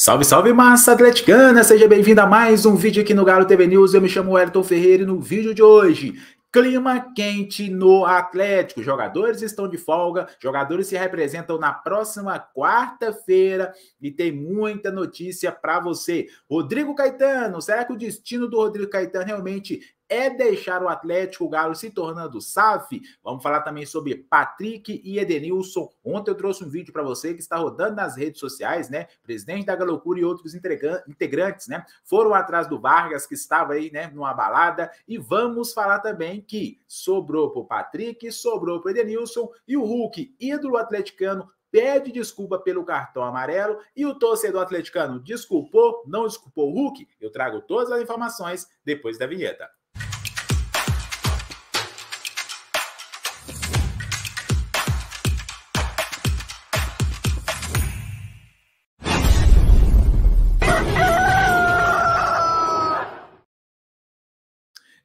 Salve, salve massa atleticana! Seja bem-vindo a mais um vídeo aqui no Galo TV News. Eu me chamo Elton Ferreira e no vídeo de hoje Clima quente no Atlético. Jogadores estão de folga, jogadores se representam na próxima quarta-feira e tem muita notícia para você. Rodrigo Caetano, será que o destino do Rodrigo Caetano realmente é deixar o Atlético, o Galo se tornando SAF. Vamos falar também sobre Patrick e Edenilson. Ontem eu trouxe um vídeo para você que está rodando nas redes sociais, né? Presidente da Galocura e outros integrantes, né? Foram atrás do Vargas, que estava aí, né, numa balada. E vamos falar também que sobrou para o Patrick, sobrou para Edenilson e o Hulk, ídolo atleticano, pede desculpa pelo cartão amarelo e o torcedor atleticano desculpou, não desculpou o Hulk? Eu trago todas as informações depois da vinheta.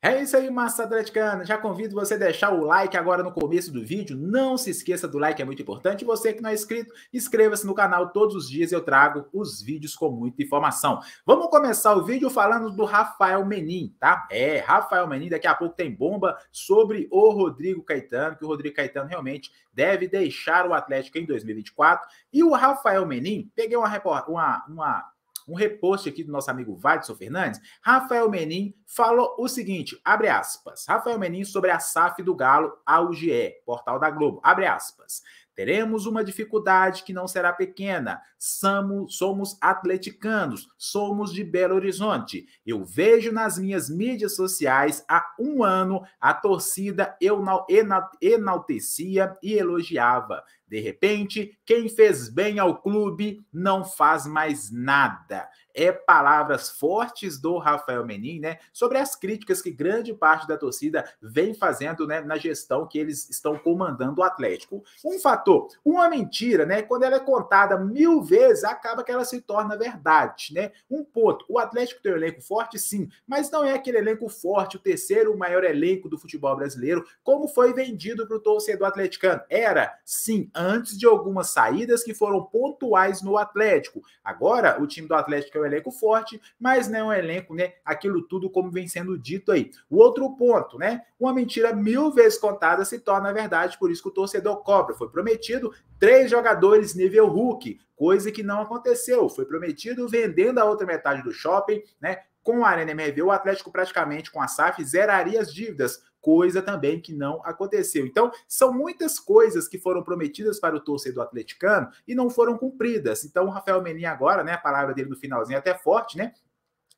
É isso aí, massa atleticana. Já convido você a deixar o like agora no começo do vídeo. Não se esqueça do like, é muito importante. Você que não é inscrito, inscreva-se no canal. Todos os dias eu trago os vídeos com muita informação. Vamos começar o vídeo falando do Rafael Menin, tá? É, Rafael Menin, daqui a pouco tem bomba sobre o Rodrigo Caetano, que o Rodrigo Caetano realmente deve deixar o Atlético em 2024. E o Rafael Menin, peguei uma, uma, uma um repost aqui do nosso amigo Vadson Fernandes, Rafael Menin falou o seguinte, abre aspas, Rafael Menin sobre a SAF do Galo ao GE, portal da Globo, abre aspas. Teremos uma dificuldade que não será pequena. Somos, somos atleticanos, somos de Belo Horizonte. Eu vejo nas minhas mídias sociais há um ano a torcida eu enaltecia e elogiava. De repente, quem fez bem ao clube não faz mais nada é palavras fortes do Rafael Menin, né, sobre as críticas que grande parte da torcida vem fazendo, né, na gestão que eles estão comandando o Atlético. Um fator, uma mentira, né, quando ela é contada mil vezes, acaba que ela se torna verdade, né? Um ponto, o Atlético tem um elenco forte, sim, mas não é aquele elenco forte, o terceiro maior elenco do futebol brasileiro, como foi vendido para o torcedor atleticano. Era, sim, antes de algumas saídas que foram pontuais no Atlético. Agora, o time do Atlético é um elenco forte, mas não é um elenco, né? Aquilo tudo como vem sendo dito aí. O outro ponto, né? Uma mentira mil vezes contada se torna verdade, por isso que o torcedor cobra. Foi prometido três jogadores nível Hulk, coisa que não aconteceu. Foi prometido vendendo a outra metade do shopping, né? Com a Arena MRV, o Atlético praticamente com a SAF zeraria as dívidas, coisa também que não aconteceu. Então, são muitas coisas que foram prometidas para o torcedor atleticano e não foram cumpridas. Então, o Rafael Menin agora, né, a palavra dele no finalzinho é até forte, né?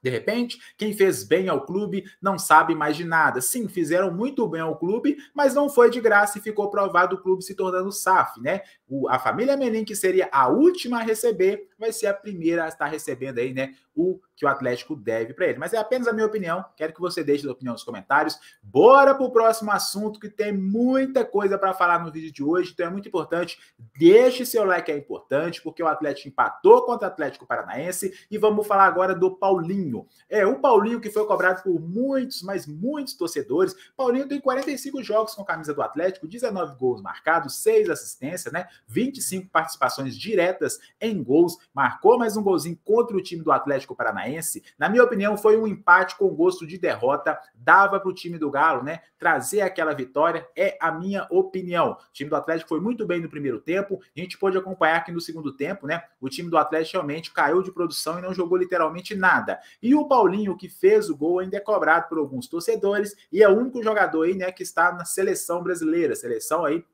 De repente, quem fez bem ao clube não sabe mais de nada. Sim, fizeram muito bem ao clube, mas não foi de graça e ficou provado o clube se tornando SAF, né? O, a família Menin, que seria a última a receber, vai ser a primeira a estar recebendo aí, né, o que o Atlético deve para ele. Mas é apenas a minha opinião, quero que você deixe a opinião nos comentários. Bora pro próximo assunto que tem muita coisa para falar no vídeo de hoje, então é muito importante, deixe seu like é importante, porque o Atlético empatou contra o Atlético Paranaense e vamos falar agora do Paulinho. É, o Paulinho que foi cobrado por muitos, mas muitos torcedores. Paulinho tem 45 jogos com a camisa do Atlético, 19 gols marcados, 6 assistências, né? 25 participações diretas em gols, marcou mais um golzinho contra o time do Atlético Paranaense. Na minha opinião, foi um empate com gosto de derrota. Dava para o time do Galo, né? Trazer aquela vitória é a minha opinião. O time do Atlético foi muito bem no primeiro tempo. A gente pôde acompanhar que no segundo tempo, né? O time do Atlético realmente caiu de produção e não jogou literalmente nada. E o Paulinho, que fez o gol, ainda é cobrado por alguns torcedores e é o único jogador aí, né, que está na seleção brasileira. Seleção aí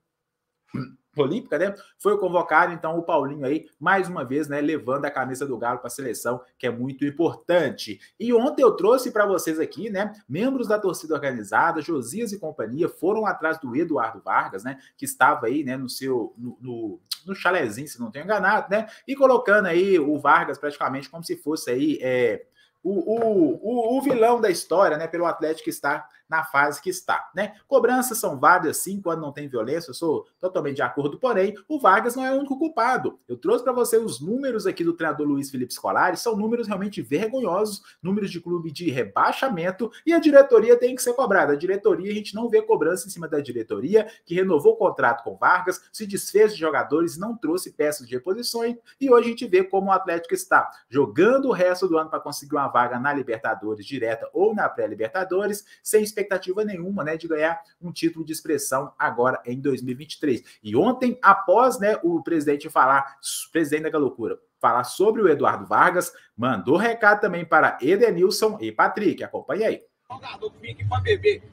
olímpica, né? Foi convocado, então, o Paulinho aí, mais uma vez, né, levando a camisa do Galo para a seleção, que é muito importante. E ontem eu trouxe para vocês aqui, né, membros da torcida organizada, Josias e companhia, foram atrás do Eduardo Vargas, né, que estava aí, né, no seu, no, no, no chalezinho, se não tenho enganado, né, e colocando aí o Vargas praticamente como se fosse aí, é, o, o, o, o, vilão da história, né, pelo Atlético estar na fase que está, né? Cobranças são várias, sim, quando não tem violência, eu sou totalmente de acordo, porém, o Vargas não é o único culpado. Eu trouxe para você os números aqui do treinador Luiz Felipe Scolari, são números realmente vergonhosos, números de clube de rebaixamento, e a diretoria tem que ser cobrada. A diretoria, a gente não vê cobrança em cima da diretoria, que renovou o contrato com Vargas, se desfez de jogadores, não trouxe peças de reposições, e hoje a gente vê como o Atlético está jogando o resto do ano para conseguir uma vaga na Libertadores direta ou na pré-Libertadores, sem expectativa nenhuma, né, de ganhar um título de expressão agora em 2023. E ontem, após, né, o presidente falar, presidente da loucura, falar sobre o Eduardo Vargas, mandou recado também para Edenilson e Patrick. Acompanha aí. Jogador que vem aqui para beber.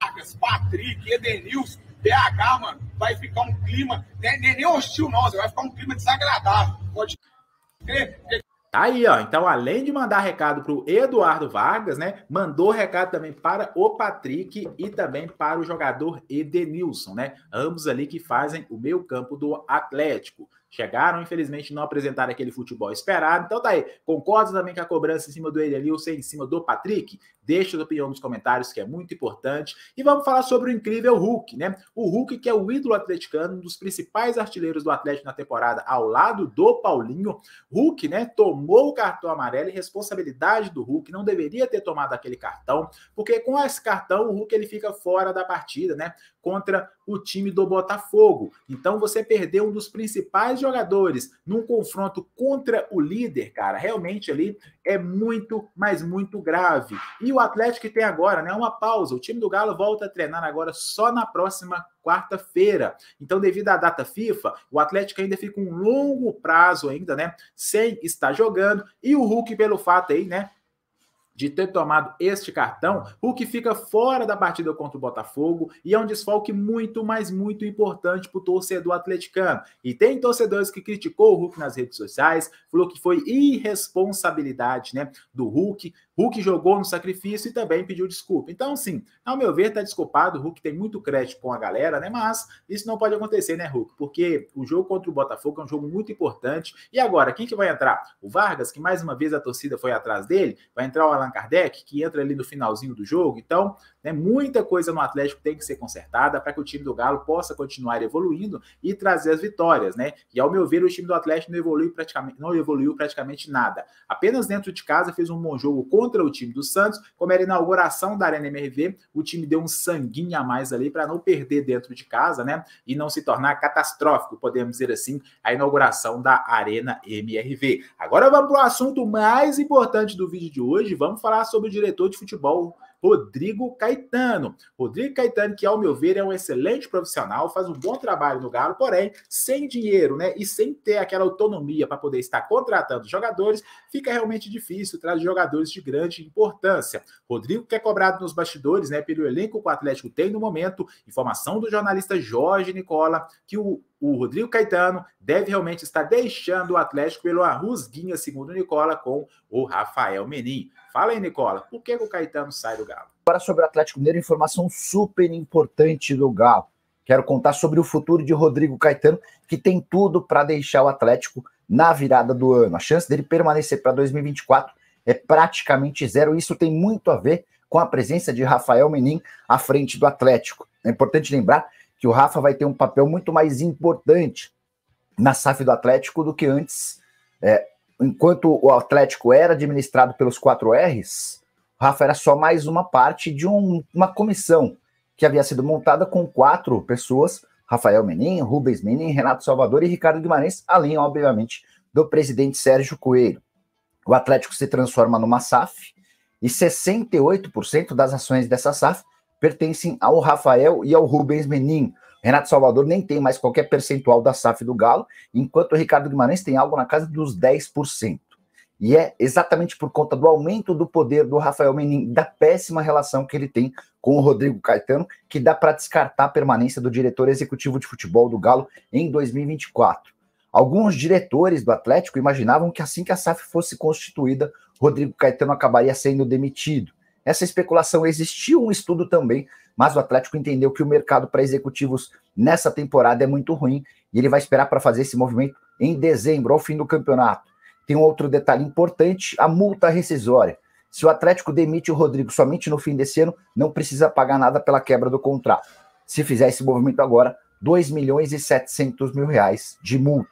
Vargas, Patrick, Edenilson, BH, mano, vai ficar um clima, né, nem, nem hostil, não, vai ficar um clima desagradável. Pode crer, porque Tá aí, ó. Então, além de mandar recado para o Eduardo Vargas, né? Mandou recado também para o Patrick e também para o jogador Edenilson, né? Ambos ali que fazem o meio campo do Atlético. Chegaram, infelizmente, não apresentaram aquele futebol esperado. Então, tá aí. Concorda também com a cobrança em cima do Edenilson e em cima do Patrick? deixa a opinião nos comentários, que é muito importante. E vamos falar sobre o incrível Hulk, né? O Hulk, que é o ídolo atleticano, um dos principais artilheiros do Atlético na temporada, ao lado do Paulinho. Hulk, né, tomou o cartão amarelo e responsabilidade do Hulk, não deveria ter tomado aquele cartão, porque com esse cartão o Hulk ele fica fora da partida, né? Contra o time do Botafogo. Então você perdeu um dos principais jogadores num confronto contra o líder, cara. Realmente ali é muito, mas muito grave. E o Atlético tem agora, né, uma pausa. O time do Galo volta a treinar agora só na próxima quarta-feira. Então, devido à data FIFA, o Atlético ainda fica um longo prazo ainda, né, sem estar jogando. E o Hulk pelo fato aí, né, de ter tomado este cartão, Hulk fica fora da partida contra o Botafogo e é um desfalque muito, mas muito importante para o torcedor atleticano. E tem torcedores que criticou o Hulk nas redes sociais, falou que foi irresponsabilidade né, do Hulk. Hulk jogou no sacrifício e também pediu desculpa. Então, sim, ao meu ver, tá desculpado. O Hulk tem muito crédito com a galera, né? Mas isso não pode acontecer, né, Hulk? Porque o jogo contra o Botafogo é um jogo muito importante. E agora, quem que vai entrar? O Vargas, que mais uma vez a torcida foi atrás dele, vai entrar o Alan Allan Kardec, que entra ali no finalzinho do jogo. Então, né? Muita coisa no Atlético tem que ser consertada para que o time do Galo possa continuar evoluindo e trazer as vitórias, né? E ao meu ver, o time do Atlético não evoluiu praticamente, não evoluiu praticamente nada. Apenas dentro de casa fez um bom jogo contra o time do Santos, como era a inauguração da Arena MRV, o time deu um sanguinho a mais ali para não perder dentro de casa, né? E não se tornar catastrófico, podemos dizer assim, a inauguração da Arena MRV. Agora vamos para o assunto mais importante do vídeo de hoje, vamos falar sobre o diretor de futebol Rodrigo Caetano. Rodrigo Caetano, que ao meu ver é um excelente profissional, faz um bom trabalho no Galo, porém, sem dinheiro, né, e sem ter aquela autonomia para poder estar contratando jogadores, fica realmente difícil, traz jogadores de grande importância. Rodrigo que é cobrado nos bastidores, né, pelo elenco que o Atlético tem no momento, informação do jornalista Jorge Nicola, que o o Rodrigo Caetano deve realmente estar deixando o Atlético pelo Arrusguinha, segundo o Nicola, com o Rafael Menin. Fala aí, Nicola, por que o Caetano sai do Galo? Agora sobre o Atlético Mineiro, informação super importante do Galo. Quero contar sobre o futuro de Rodrigo Caetano, que tem tudo para deixar o Atlético na virada do ano. A chance dele permanecer para 2024 é praticamente zero. Isso tem muito a ver com a presença de Rafael Menin à frente do Atlético. É importante lembrar que o Rafa vai ter um papel muito mais importante na SAF do Atlético do que antes. É, enquanto o Atlético era administrado pelos quatro R's, o Rafa era só mais uma parte de um, uma comissão que havia sido montada com quatro pessoas: Rafael Menin, Rubens Menin, Renato Salvador e Ricardo Guimarães, além, obviamente, do presidente Sérgio Coelho. O Atlético se transforma numa SAF e 68% das ações dessa SAF pertencem ao Rafael e ao Rubens Menin. Renato Salvador nem tem mais qualquer percentual da SAF do Galo, enquanto o Ricardo Guimarães tem algo na casa dos 10%. E é exatamente por conta do aumento do poder do Rafael Menin, da péssima relação que ele tem com o Rodrigo Caetano, que dá para descartar a permanência do diretor executivo de futebol do Galo em 2024. Alguns diretores do Atlético imaginavam que assim que a SAF fosse constituída, Rodrigo Caetano acabaria sendo demitido. Essa especulação existiu um estudo também, mas o Atlético entendeu que o mercado para executivos nessa temporada é muito ruim e ele vai esperar para fazer esse movimento em dezembro, ao fim do campeonato. Tem um outro detalhe importante: a multa rescisória. Se o Atlético demite o Rodrigo somente no fim desse ano, não precisa pagar nada pela quebra do contrato. Se fizer esse movimento agora, 2 milhões e 700 mil reais de multa.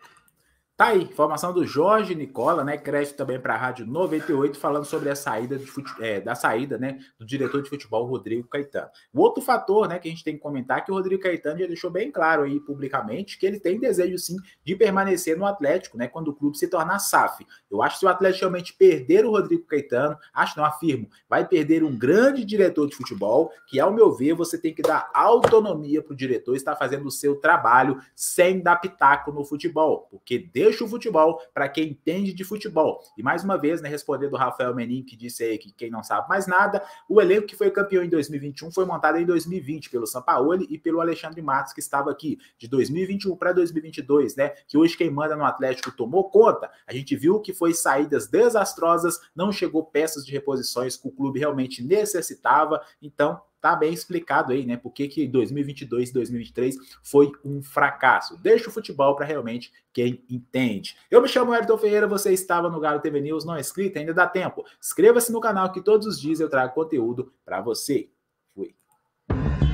Tá aí, informação do Jorge Nicola, né? Crédito também para a Rádio 98, falando sobre a saída fute... é, da saída né, do diretor de futebol Rodrigo Caetano. O outro fator né, que a gente tem que comentar é que o Rodrigo Caetano já deixou bem claro aí publicamente que ele tem desejo sim de permanecer no Atlético, né? Quando o clube se tornar SAF. Eu acho que se o Atlético realmente perder o Rodrigo Caetano, acho não, afirmo, vai perder um grande diretor de futebol, que, ao meu ver, você tem que dar autonomia para o diretor estar fazendo o seu trabalho sem dar pitaco no futebol. Porque Deus deixa o futebol para quem entende de futebol. E mais uma vez, né, respondendo o Rafael Menin, que disse aí que quem não sabe mais nada, o elenco que foi campeão em 2021 foi montado em 2020 pelo Sampaoli e pelo Alexandre Matos, que estava aqui de 2021 para 2022, né? Que hoje quem manda no Atlético tomou conta. A gente viu que foi saídas desastrosas, não chegou peças de reposições que o clube realmente necessitava. Então, tá bem explicado aí, né? Por que, que 2022 e 2023 foi um fracasso. Deixa o futebol para realmente quem entende. Eu me chamo Everton Ferreira, você estava no Galo TV News, não é inscrito? Ainda dá tempo. Inscreva-se no canal que todos os dias eu trago conteúdo para você. Fui.